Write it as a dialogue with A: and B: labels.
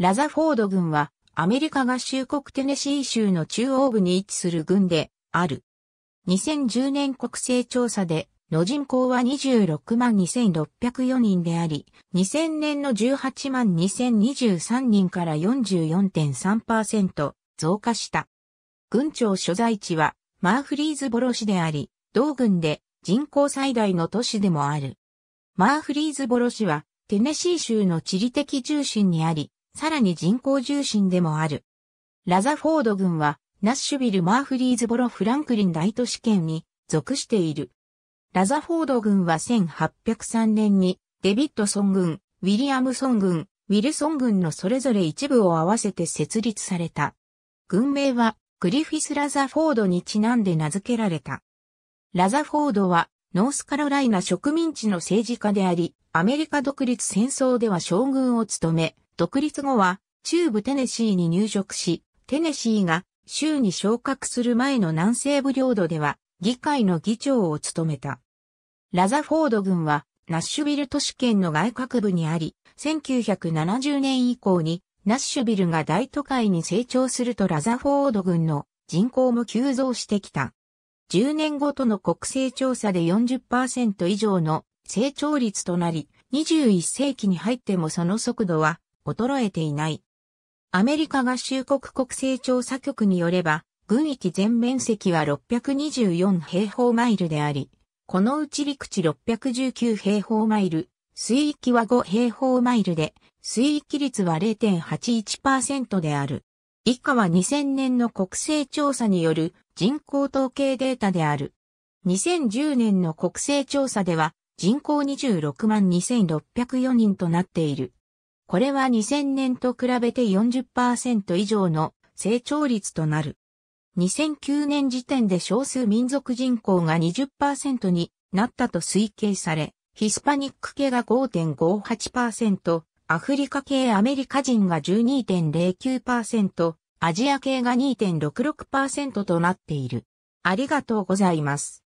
A: ラザフォード軍は、アメリカ合衆国テネシー州の中央部に位置する軍である。2010年国勢調査で、の人口は26万2604人であり、2000年の18万2023人から44.3%増加した。軍庁所在地はマーフリーズボロ市であり、同軍で人口最大の都市でもある。マーフリーズボロ市はテネシー州の地理的中心にあり、さらに人口重心でもある。ラザフォード軍は、ナッシュビル・マーフリーズボロ・フランクリン大都市圏に属している。ラザフォード軍は1803年に、デビッドソン軍、ウィリアムソン軍、ウィルソン軍のそれぞれ一部を合わせて設立された。軍名は、グリフィス・ラザフォードにちなんで名付けられた。ラザフォードは、ノースカロライナ植民地の政治家であり、アメリカ独立戦争では将軍を務め、独立後は中部テネシーに入植し、テネシーが州に昇格する前の南西部領土では議会の議長を務めた。ラザフォード軍はナッシュビル都市圏の外郭部にあり、1970年以降にナッシュビルが大都会に成長するとラザフォード軍の人口も急増してきた。10年ごとの国勢調査で40%以上の成長率となり、21世紀に入ってもその速度は衰えていない。アメリカ合衆国国勢調査局によれば、軍域全面積は624平方マイルであり、このうち陸地619平方マイル、水域は5平方マイルで、水域率は0.81%である。以下は2000年の国勢調査による人口統計データである。2010年の国勢調査では人口26万2604人となっている。これは2000年と比べて40%以上の成長率となる。2009年時点で少数民族人口が20%になったと推計され、ヒスパニック系が5.58%、アフリカ系アメリカ人が12.09%、アジア系が2.66%となっている。ありがとうございます。